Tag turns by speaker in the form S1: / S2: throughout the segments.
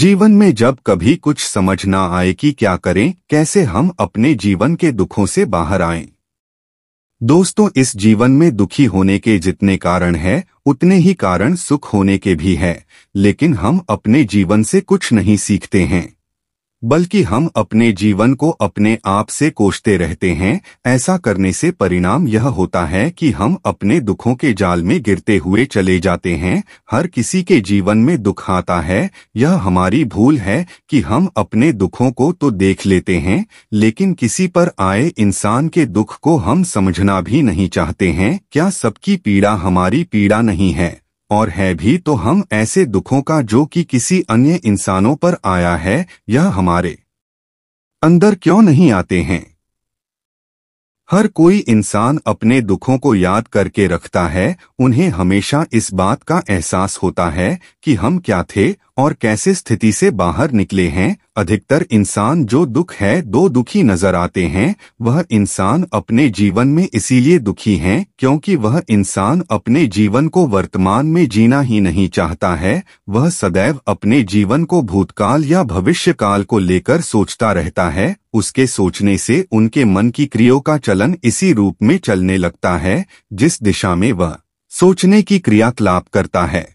S1: जीवन में जब कभी कुछ समझ ना आए कि क्या करें कैसे हम अपने जीवन के दुखों से बाहर आएं। दोस्तों इस जीवन में दुखी होने के जितने कारण हैं उतने ही कारण सुख होने के भी हैं लेकिन हम अपने जीवन से कुछ नहीं सीखते हैं बल्कि हम अपने जीवन को अपने आप से कोसते रहते हैं ऐसा करने से परिणाम यह होता है कि हम अपने दुखों के जाल में गिरते हुए चले जाते हैं हर किसी के जीवन में दुख आता है यह हमारी भूल है कि हम अपने दुखों को तो देख लेते हैं लेकिन किसी पर आए इंसान के दुख को हम समझना भी नहीं चाहते हैं क्या सबकी पीड़ा हमारी पीड़ा नहीं है और है भी तो हम ऐसे दुखों का जो कि किसी अन्य इंसानों पर आया है यह हमारे अंदर क्यों नहीं आते हैं हर कोई इंसान अपने दुखों को याद करके रखता है उन्हें हमेशा इस बात का एहसास होता है कि हम क्या थे और कैसे स्थिति से बाहर निकले हैं अधिकतर इंसान जो दुख है दो दुखी नजर आते हैं वह इंसान अपने जीवन में इसीलिए दुखी हैं क्योंकि वह इंसान अपने जीवन को वर्तमान में जीना ही नहीं चाहता है वह सदैव अपने जीवन को भूतकाल या भविष्यकाल को लेकर सोचता रहता है उसके सोचने से उनके मन की क्रियो का चलन इसी रूप में चलने लगता है जिस दिशा में वह सोचने की क्रियाकलाप करता है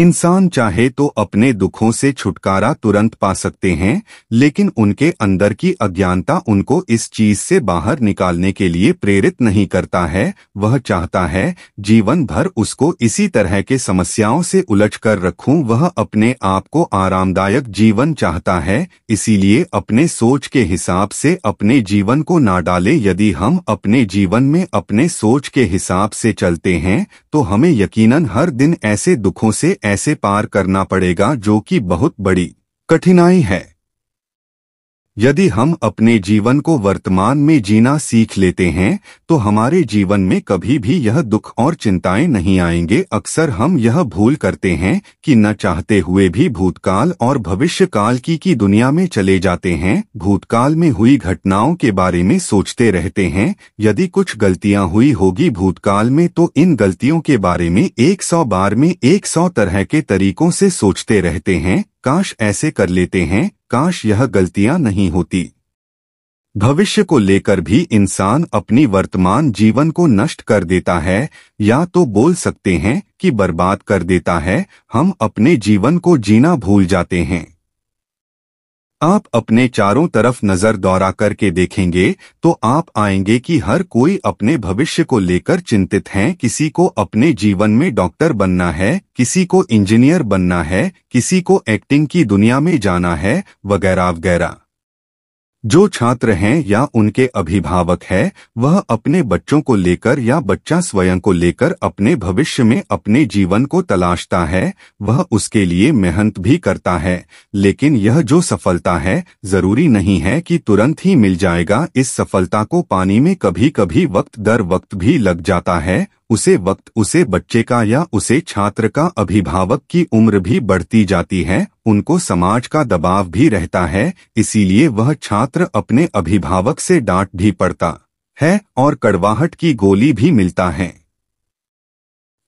S1: इंसान चाहे तो अपने दुखों से छुटकारा तुरंत पा सकते हैं लेकिन उनके अंदर की अज्ञानता उनको इस चीज से बाहर निकालने के लिए प्रेरित नहीं करता है वह चाहता है जीवन भर उसको इसी तरह के समस्याओं से उलझ कर रखूं वह अपने आप को आरामदायक जीवन चाहता है इसीलिए अपने सोच के हिसाब से अपने जीवन को ना डाले यदि हम अपने जीवन में अपने सोच के हिसाब से चलते हैं तो हमें यकीन हर दिन ऐसे दुखों से ऐसे पार करना पड़ेगा जो कि बहुत बड़ी कठिनाई है यदि हम अपने जीवन को वर्तमान में जीना सीख लेते हैं तो हमारे जीवन में कभी भी यह दुख और चिंताएं नहीं आएंगे अक्सर हम यह भूल करते हैं कि न चाहते हुए भी भूतकाल और भविष्यकाल की की दुनिया में चले जाते हैं भूतकाल में हुई घटनाओं के बारे में सोचते रहते हैं यदि कुछ गलतियां हुई होगी भूतकाल में तो इन गलतियों के बारे में एक सौ बार में एक सौ तरह के तरीकों से सोचते रहते हैं काश ऐसे कर लेते हैं काश यह गलतियां नहीं होती भविष्य को लेकर भी इंसान अपनी वर्तमान जीवन को नष्ट कर देता है या तो बोल सकते हैं कि बर्बाद कर देता है हम अपने जीवन को जीना भूल जाते हैं आप अपने चारों तरफ नज़र दौरा करके देखेंगे तो आप आएंगे कि हर कोई अपने भविष्य को लेकर चिंतित है किसी को अपने जीवन में डॉक्टर बनना है किसी को इंजीनियर बनना है किसी को एक्टिंग की दुनिया में जाना है वगैरह वगैरह जो छात्र हैं या उनके अभिभावक हैं वह अपने बच्चों को लेकर या बच्चा स्वयं को लेकर अपने भविष्य में अपने जीवन को तलाशता है वह उसके लिए मेहनत भी करता है लेकिन यह जो सफलता है जरूरी नहीं है कि तुरंत ही मिल जाएगा इस सफलता को पानी में कभी कभी वक्त दर वक्त भी लग जाता है उसे वक्त उसे बच्चे का या उसे छात्र का अभिभावक की उम्र भी बढ़ती जाती है उनको समाज का दबाव भी रहता है इसीलिए वह छात्र अपने अभिभावक से डांट भी पड़ता है और कड़वाहट की गोली भी मिलता है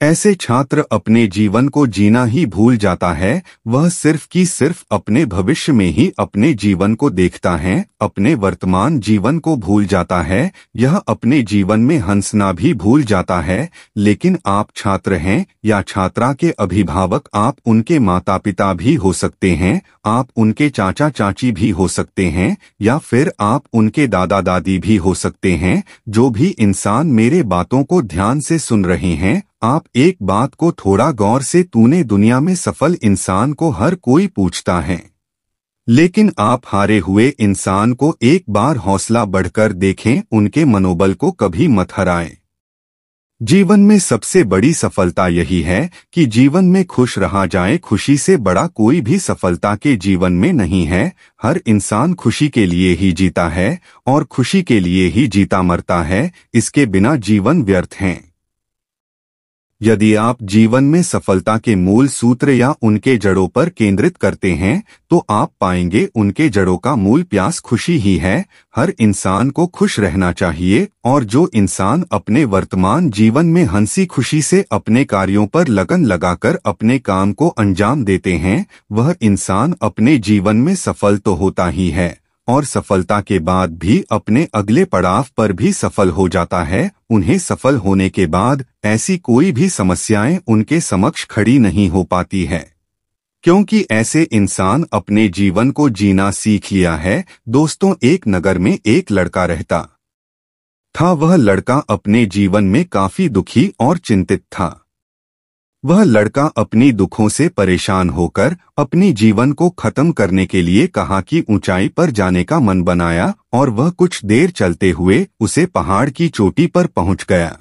S1: ऐसे छात्र अपने जीवन को जीना ही भूल जाता है वह सिर्फ की सिर्फ अपने भविष्य में ही अपने जीवन को देखता है अपने वर्तमान जीवन को भूल जाता है यह अपने जीवन में हंसना भी भूल जाता है लेकिन आप छात्र हैं या छात्रा के अभिभावक आप उनके माता पिता भी हो सकते हैं आप उनके चाचा चाची भी हो सकते हैं या फिर आप उनके दादा दादी भी हो सकते हैं जो भी इंसान मेरे बातों को ध्यान से सुन रहे हैं आप एक बात को थोड़ा गौर से तूने दुनिया में सफल इंसान को हर कोई पूछता है लेकिन आप हारे हुए इंसान को एक बार हौसला बढ़कर देखें उनके मनोबल को कभी मत हराएं जीवन में सबसे बड़ी सफलता यही है कि जीवन में खुश रहा जाए खुशी से बड़ा कोई भी सफलता के जीवन में नहीं है हर इंसान खुशी के लिए ही जीता है और खुशी के लिए ही जीता मरता है इसके बिना जीवन व्यर्थ हैं यदि आप जीवन में सफलता के मूल सूत्र या उनके जड़ों पर केंद्रित करते हैं तो आप पाएंगे उनके जड़ों का मूल प्यास खुशी ही है हर इंसान को खुश रहना चाहिए और जो इंसान अपने वर्तमान जीवन में हंसी खुशी से अपने कार्यों पर लगन लगाकर अपने काम को अंजाम देते हैं वह इंसान अपने जीवन में सफल तो होता ही है और सफलता के बाद भी अपने अगले पड़ाव पर भी सफल हो जाता है उन्हें सफल होने के बाद ऐसी कोई भी समस्याएं उनके समक्ष खड़ी नहीं हो पाती है क्योंकि ऐसे इंसान अपने जीवन को जीना सीख लिया है दोस्तों एक नगर में एक लड़का रहता था वह लड़का अपने जीवन में काफी दुखी और चिंतित था वह लड़का अपनी दुखों से परेशान होकर अपने जीवन को खत्म करने के लिए कहा कि ऊंचाई पर जाने का मन बनाया और वह कुछ देर चलते हुए उसे पहाड़ की चोटी पर पहुंच गया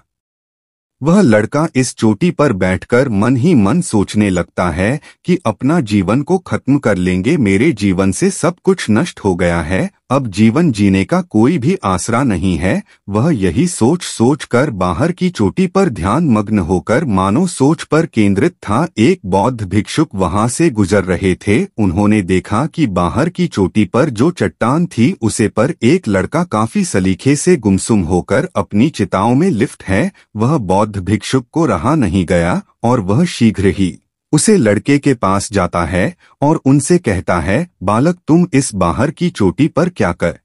S1: वह लड़का इस चोटी पर बैठकर मन ही मन सोचने लगता है कि अपना जीवन को खत्म कर लेंगे मेरे जीवन से सब कुछ नष्ट हो गया है अब जीवन जीने का कोई भी आसरा नहीं है वह यही सोच सोच कर बाहर की चोटी पर ध्यान मग्न होकर मानव सोच पर केंद्रित था एक बौद्ध भिक्षुक वहां से गुजर रहे थे उन्होंने देखा कि बाहर की चोटी पर जो चट्टान थी उसे पर एक लड़का काफी सलीखे से गुमसुम होकर अपनी चिताओं में लिफ्ट है वह बौद्ध भिक्षुक को रहा नहीं गया और वह शीघ्र ही उसे लड़के के पास जाता है और उनसे कहता है बालक तुम इस बाहर की चोटी पर क्या कर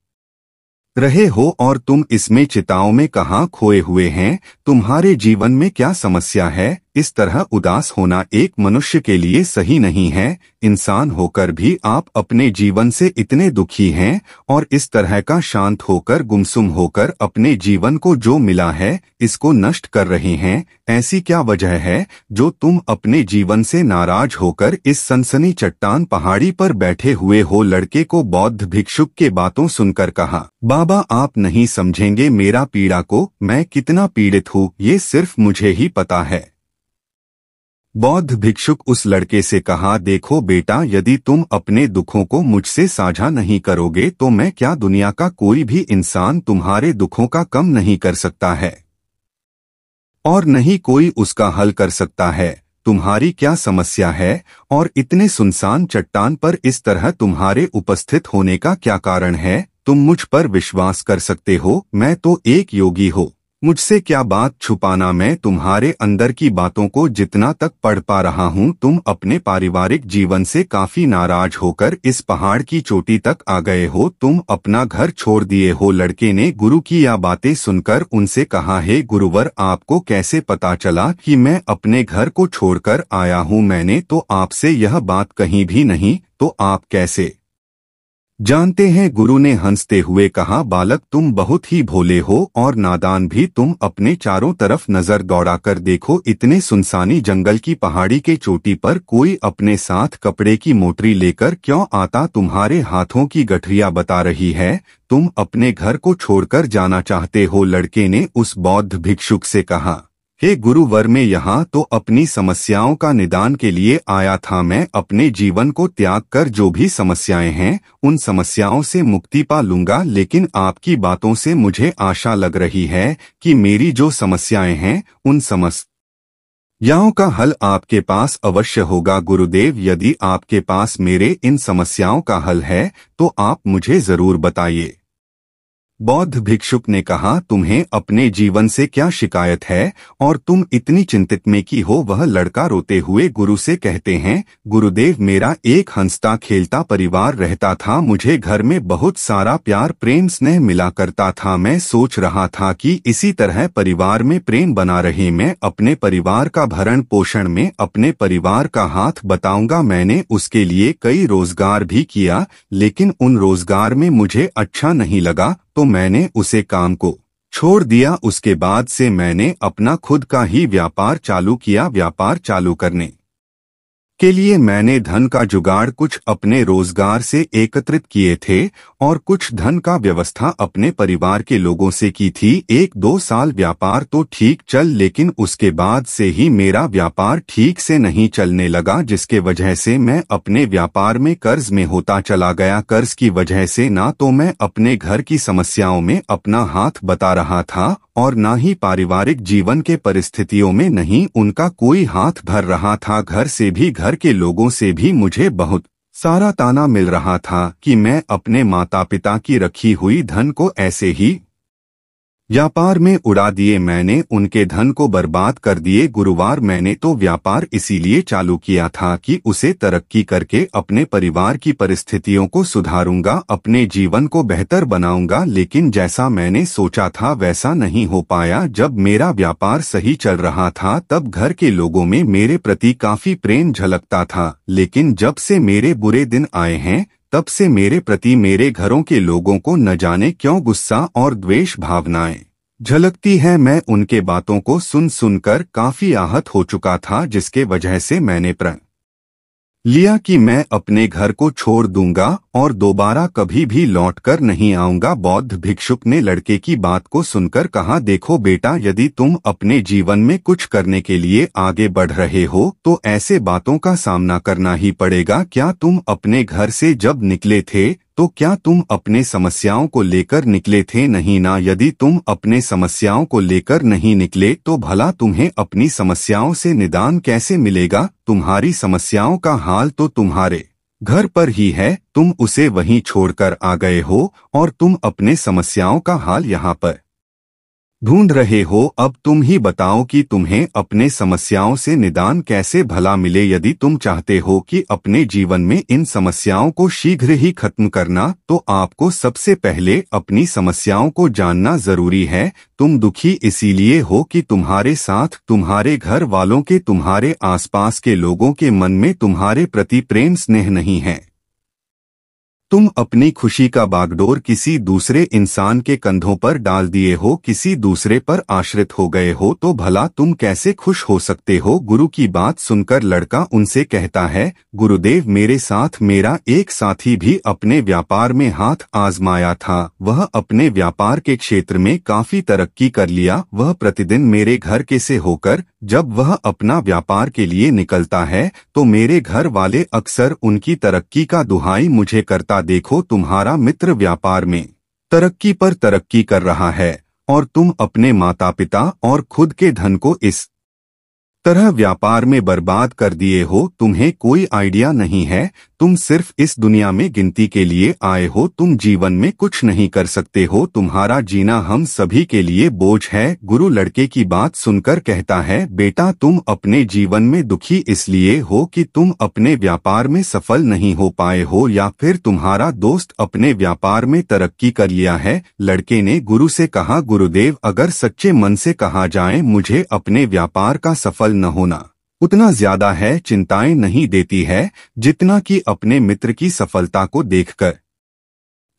S1: रहे हो और तुम इसमें चिताओं में कहाँ खोए हुए हैं तुम्हारे जीवन में क्या समस्या है इस तरह उदास होना एक मनुष्य के लिए सही नहीं है इंसान होकर भी आप अपने जीवन से इतने दुखी हैं और इस तरह का शांत होकर गुमसुम होकर अपने जीवन को जो मिला है इसको नष्ट कर रहे हैं ऐसी क्या वजह है जो तुम अपने जीवन से नाराज होकर इस सनसनी चट्टान पहाड़ी पर बैठे हुए हो लड़के को बौद्ध भिक्षुक के बातों सुनकर कहा बाबा आप नहीं समझेंगे मेरा पीड़ा को मैं कितना पीड़ित हूँ ये सिर्फ मुझे ही पता है बौद्ध भिक्षुक उस लड़के से कहा देखो बेटा यदि तुम अपने दुखों को मुझसे साझा नहीं करोगे तो मैं क्या दुनिया का कोई भी इंसान तुम्हारे दुखों का कम नहीं कर सकता है और नहीं कोई उसका हल कर सकता है तुम्हारी क्या समस्या है और इतने सुनसान चट्टान पर इस तरह तुम्हारे उपस्थित होने का क्या कारण है तुम मुझ पर विश्वास कर सकते हो मैं तो एक योगी हो मुझसे क्या बात छुपाना मैं तुम्हारे अंदर की बातों को जितना तक पढ़ पा रहा हूँ तुम अपने पारिवारिक जीवन से काफी नाराज होकर इस पहाड़ की चोटी तक आ गए हो तुम अपना घर छोड़ दिए हो लड़के ने गुरु की यह बातें सुनकर उनसे कहा है गुरुवर आपको कैसे पता चला कि मैं अपने घर को छोड़कर आया हूँ मैंने तो आपसे यह बात कहीं भी नहीं तो आप कैसे जानते हैं गुरु ने हंसते हुए कहा बालक तुम बहुत ही भोले हो और नादान भी तुम अपने चारों तरफ नजर दौड़ा कर देखो इतने सुनसानी जंगल की पहाड़ी के चोटी पर कोई अपने साथ कपड़े की मोटरी लेकर क्यों आता तुम्हारे हाथों की गठरिया बता रही है तुम अपने घर को छोड़कर जाना चाहते हो लड़के ने उस बौद्ध भिक्षुक से कहा हे गुरुवर में यहाँ तो अपनी समस्याओं का निदान के लिए आया था मैं अपने जीवन को त्याग कर जो भी समस्याएं हैं उन समस्याओं से मुक्ति पा लूंगा लेकिन आपकी बातों से मुझे आशा लग रही है कि मेरी जो समस्याएं हैं उन समस्त याओं का हल आपके पास अवश्य होगा गुरुदेव यदि आपके पास मेरे इन समस्याओं का हल है तो आप मुझे जरूर बताइए बौद्ध भिक्षुक ने कहा तुम्हें अपने जीवन से क्या शिकायत है और तुम इतनी चिंतित में की हो वह लड़का रोते हुए गुरु से कहते हैं गुरुदेव मेरा एक हंसता खेलता परिवार रहता था मुझे घर में बहुत सारा प्यार प्रेम स्नेह मिला करता था मैं सोच रहा था कि इसी तरह परिवार में प्रेम बना रहे मैं अपने परिवार का भरण पोषण में अपने परिवार का हाथ बताऊंगा मैंने उसके लिए कई रोजगार भी किया लेकिन उन रोजगार में मुझे अच्छा नहीं लगा तो मैंने उसे काम को छोड़ दिया उसके बाद से मैंने अपना खुद का ही व्यापार चालू किया व्यापार चालू करने के लिए मैंने धन का जुगाड़ कुछ अपने रोजगार से एकत्रित किए थे और कुछ धन का व्यवस्था अपने परिवार के लोगों से की थी एक दो साल व्यापार तो ठीक चल लेकिन उसके बाद से ही मेरा व्यापार ठीक से नहीं चलने लगा जिसके वजह से मैं अपने व्यापार में कर्ज में होता चला गया कर्ज की वजह से ना तो मैं अपने घर की समस्याओं में अपना हाथ बता रहा था और न ही पारिवारिक जीवन के परिस्थितियों में नहीं उनका कोई हाथ भर रहा था घर से भी घर घर के लोगों से भी मुझे बहुत सारा ताना मिल रहा था कि मैं अपने माता पिता की रखी हुई धन को ऐसे ही व्यापार में उड़ा दिए मैंने उनके धन को बर्बाद कर दिए गुरुवार मैंने तो व्यापार इसीलिए चालू किया था कि उसे तरक्की करके अपने परिवार की परिस्थितियों को सुधारूंगा अपने जीवन को बेहतर बनाऊंगा लेकिन जैसा मैंने सोचा था वैसा नहीं हो पाया जब मेरा व्यापार सही चल रहा था तब घर के लोगों में मेरे प्रति काफी प्रेम झलकता था लेकिन जब से मेरे बुरे दिन आए हैं तब से मेरे प्रति मेरे घरों के लोगों को न जाने क्यों गुस्सा और द्वेष भावनाएं झलकती है मैं उनके बातों को सुन सुनकर काफी आहत हो चुका था जिसके वजह से मैंने प्रण लिया कि मैं अपने घर को छोड़ दूंगा और दोबारा कभी भी लौटकर नहीं आऊंगा बौद्ध भिक्षुक ने लड़के की बात को सुनकर कहा देखो बेटा यदि तुम अपने जीवन में कुछ करने के लिए आगे बढ़ रहे हो तो ऐसे बातों का सामना करना ही पड़ेगा क्या तुम अपने घर से जब निकले थे तो क्या तुम अपने समस्याओं को लेकर निकले थे नहीं ना यदि तुम अपने समस्याओं को लेकर नहीं निकले तो भला तुम्हें अपनी समस्याओं से निदान कैसे मिलेगा तुम्हारी समस्याओं का हाल तो तुम्हारे घर पर ही है तुम उसे वहीं छोड़कर आ गए हो और तुम अपने समस्याओं का हाल यहाँ पर ढूंढ रहे हो अब तुम ही बताओ कि तुम्हें अपने समस्याओं से निदान कैसे भला मिले यदि तुम चाहते हो कि अपने जीवन में इन समस्याओं को शीघ्र ही खत्म करना तो आपको सबसे पहले अपनी समस्याओं को जानना जरूरी है तुम दुखी इसीलिए हो कि तुम्हारे साथ तुम्हारे घर वालों के तुम्हारे आसपास के लोगों के मन में तुम्हारे प्रति प्रेम स्नेह नहीं है तुम अपनी खुशी का बागडोर किसी दूसरे इंसान के कंधों पर डाल दिए हो किसी दूसरे पर आश्रित हो गए हो तो भला तुम कैसे खुश हो सकते हो गुरु की बात सुनकर लड़का उनसे कहता है गुरुदेव मेरे साथ मेरा एक साथी भी अपने व्यापार में हाथ आजमाया था वह अपने व्यापार के क्षेत्र में काफी तरक्की कर लिया वह प्रतिदिन मेरे घर के से होकर जब वह अपना व्यापार के लिए निकलता है तो मेरे घर वाले अक्सर उनकी तरक्की का दुहाई मुझे करता देखो तुम्हारा मित्र व्यापार में तरक्की पर तरक्की कर रहा है और तुम अपने माता पिता और खुद के धन को इस तरह व्यापार में बर्बाद कर दिए हो तुम्हें कोई आइडिया नहीं है तुम सिर्फ इस दुनिया में गिनती के लिए आए हो तुम जीवन में कुछ नहीं कर सकते हो तुम्हारा जीना हम सभी के लिए बोझ है गुरु लड़के की बात सुनकर कहता है बेटा तुम अपने जीवन में दुखी इसलिए हो कि तुम अपने व्यापार में सफल नहीं हो पाए हो या फिर तुम्हारा दोस्त अपने व्यापार में तरक्की कर लिया है लड़के ने गुरु से कहा गुरुदेव अगर सच्चे मन से कहा जाए मुझे अपने व्यापार का सफल न होना उतना ज्यादा है चिंताएं नहीं देती है जितना कि अपने मित्र की सफलता को देखकर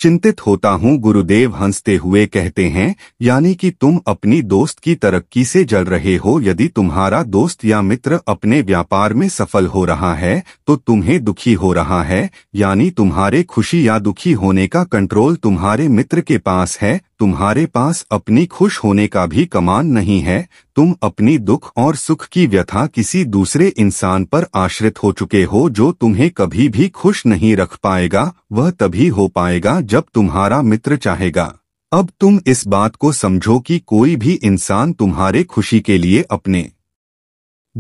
S1: चिंतित होता हूं गुरुदेव हंसते हुए कहते हैं यानी कि तुम अपनी दोस्त की तरक्की से जल रहे हो यदि तुम्हारा दोस्त या मित्र अपने व्यापार में सफल हो रहा है तो तुम्हें दुखी हो रहा है यानी तुम्हारे खुशी या दुखी होने का कंट्रोल तुम्हारे मित्र के पास है तुम्हारे पास अपनी खुश होने का भी कमान नहीं है तुम अपनी दुख और सुख की व्यथा किसी दूसरे इंसान पर आश्रित हो चुके हो जो तुम्हें कभी भी खुश नहीं रख पाएगा वह तभी हो पाएगा जब तुम्हारा मित्र चाहेगा अब तुम इस बात को समझो कि कोई भी इंसान तुम्हारे खुशी के लिए अपने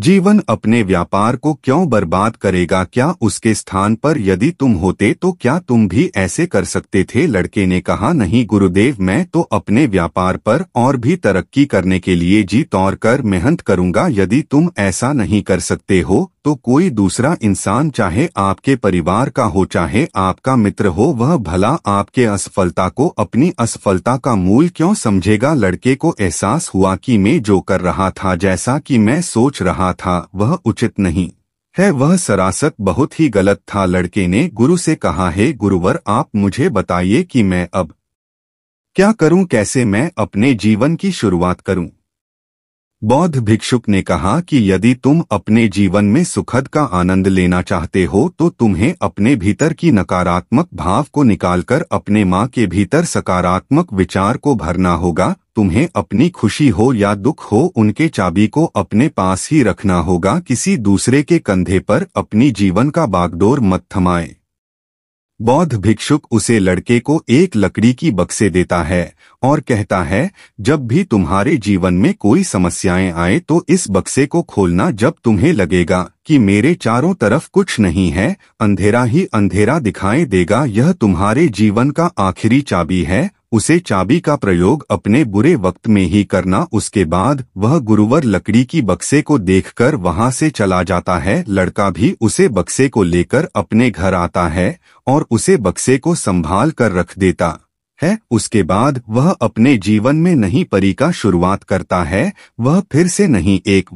S1: जीवन अपने व्यापार को क्यों बर्बाद करेगा क्या उसके स्थान पर यदि तुम होते तो क्या तुम भी ऐसे कर सकते थे लड़के ने कहा नहीं गुरुदेव मैं तो अपने व्यापार पर और भी तरक्की करने के लिए जी तौर कर मेहनत करूंगा यदि तुम ऐसा नहीं कर सकते हो तो कोई दूसरा इंसान चाहे आपके परिवार का हो चाहे आपका मित्र हो वह भला आपके असफलता को अपनी असफलता का मूल क्यों समझेगा लड़के को एहसास हुआ कि मैं जो कर रहा था जैसा कि मैं सोच रहा था वह उचित नहीं है वह सरासत बहुत ही गलत था लड़के ने गुरु से कहा है गुरुवर आप मुझे बताइए कि मैं अब क्या करूं कैसे मैं अपने जीवन की शुरुआत करूं बौद्ध भिक्षुक ने कहा कि यदि तुम अपने जीवन में सुखद का आनंद लेना चाहते हो तो तुम्हें अपने भीतर की नकारात्मक भाव को निकालकर अपने माँ के भीतर सकारात्मक विचार को भरना होगा तुम्हें अपनी खुशी हो या दुख हो उनके चाबी को अपने पास ही रखना होगा किसी दूसरे के कंधे पर अपनी जीवन का बागडोर मत थमाएं बौद्ध भिक्षुक उसे लड़के को एक लकड़ी की बक्से देता है और कहता है जब भी तुम्हारे जीवन में कोई समस्याएं आए तो इस बक्से को खोलना जब तुम्हें लगेगा कि मेरे चारों तरफ कुछ नहीं है अंधेरा ही अंधेरा दिखाई देगा यह तुम्हारे जीवन का आखिरी चाबी है उसे चाबी का प्रयोग अपने बुरे वक्त में ही करना उसके बाद वह गुरुवर लकड़ी की बक्से को देखकर वहां से चला जाता है लड़का भी उसे बक्से को लेकर अपने घर आता है और उसे बक्से को संभाल कर रख देता है उसके बाद वह अपने जीवन में नहीं परी का शुरुआत करता है वह फिर से नहीं एक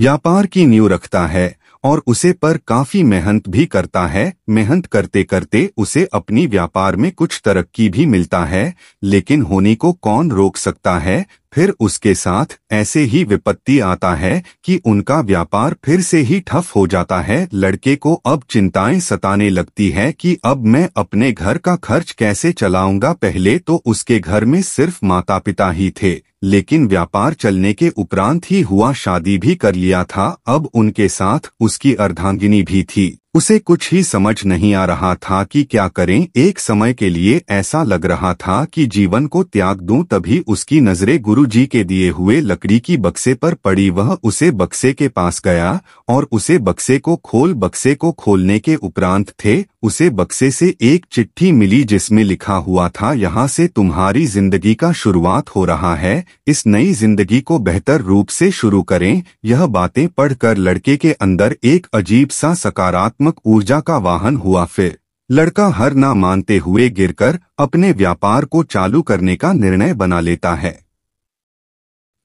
S1: व्यापार की नींव रखता है और उसे पर काफी मेहनत भी करता है मेहनत करते करते उसे अपनी व्यापार में कुछ तरक्की भी मिलता है लेकिन होनी को कौन रोक सकता है फिर उसके साथ ऐसे ही विपत्ति आता है कि उनका व्यापार फिर से ही ठफ हो जाता है लड़के को अब चिंताएं सताने लगती है कि अब मैं अपने घर का खर्च कैसे चलाऊंगा पहले तो उसके घर में सिर्फ माता पिता ही थे लेकिन व्यापार चलने के उपरांत ही हुआ शादी भी कर लिया था अब उनके साथ उसकी अर्धांगिनी भी थी उसे कुछ ही समझ नहीं आ रहा था कि क्या करें एक समय के लिए ऐसा लग रहा था कि जीवन को त्याग दूं तभी उसकी नजरें गुरुजी के दिए हुए लकड़ी की बक्से पर पड़ी वह उसे बक्से के पास गया और उसे बक्से को खोल बक्से को खोलने के उपरांत थे उसे बक्से से एक चिट्ठी मिली जिसमें लिखा हुआ था यहाँ से तुम्हारी जिंदगी का शुरुआत हो रहा है इस नई जिंदगी को बेहतर रूप से शुरू करें यह बातें पढ़कर लड़के के अंदर एक अजीब सा सकारात्मक सकारात्मक ऊर्जा का वाहन हुआ फिर लड़का हर ना मानते हुए गिरकर अपने व्यापार को चालू करने का निर्णय बना लेता है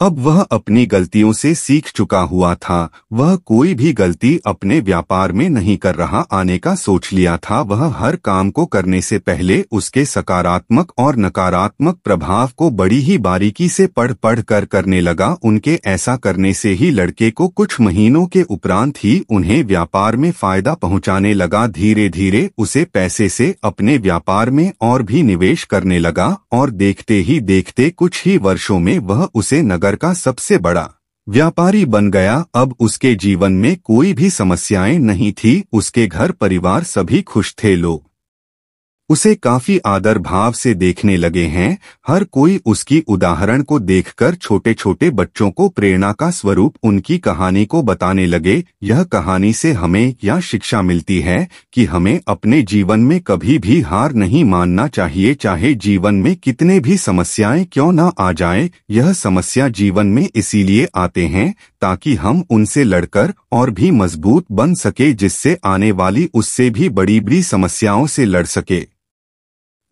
S1: अब वह अपनी गलतियों से सीख चुका हुआ था वह कोई भी गलती अपने व्यापार में नहीं कर रहा आने का सोच लिया था वह हर काम को करने से पहले उसके सकारात्मक और नकारात्मक प्रभाव को बड़ी ही बारीकी से पढ़ पढ़ कर करने लगा उनके ऐसा करने से ही लड़के को कुछ महीनों के उपरांत ही उन्हें व्यापार में फायदा पहुँचाने लगा धीरे धीरे उसे पैसे से अपने व्यापार में और भी निवेश करने लगा और देखते ही देखते कुछ ही वर्षो में वह उसे नगर नगर का सबसे बड़ा व्यापारी बन गया अब उसके जीवन में कोई भी समस्याएं नहीं थी उसके घर परिवार सभी खुश थे लोग उसे काफी आदर भाव से देखने लगे हैं हर कोई उसकी उदाहरण को देखकर छोटे छोटे बच्चों को प्रेरणा का स्वरूप उनकी कहानी को बताने लगे यह कहानी से हमें यह शिक्षा मिलती है कि हमें अपने जीवन में कभी भी हार नहीं मानना चाहिए चाहे जीवन में कितने भी समस्याएं क्यों न आ जाए यह समस्या जीवन में इसीलिए आते हैं ताकि हम उनसे लड़कर और भी मजबूत बन सके जिससे आने वाली उससे भी बड़ी बड़ी समस्याओं से लड़ सके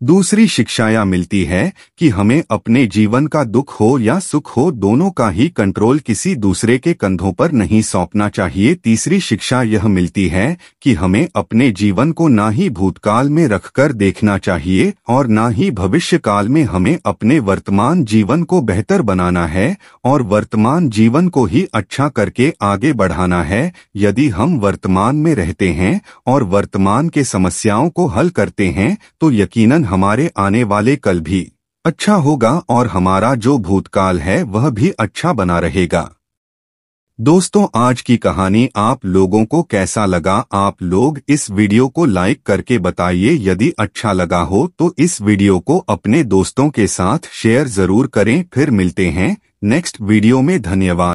S1: दूसरी शिक्षाया मिलती है कि हमें अपने जीवन का दुख हो या सुख हो दोनों का ही कंट्रोल किसी दूसरे के कंधों पर नहीं सौंपना चाहिए तीसरी शिक्षा यह मिलती है कि हमें अपने जीवन को ना ही भूतकाल में रखकर देखना चाहिए और ना ही भविष्य काल में हमें अपने वर्तमान जीवन को बेहतर बनाना है और वर्तमान जीवन को ही अच्छा करके आगे बढ़ाना है यदि हम वर्तमान में रहते हैं और वर्तमान के समस्याओं को हल करते हैं तो यकीन हमारे आने वाले कल भी अच्छा होगा और हमारा जो भूतकाल है वह भी अच्छा बना रहेगा दोस्तों आज की कहानी आप लोगों को कैसा लगा आप लोग इस वीडियो को लाइक करके बताइए यदि अच्छा लगा हो तो इस वीडियो को अपने दोस्तों के साथ शेयर जरूर करें फिर मिलते हैं नेक्स्ट वीडियो में धन्यवाद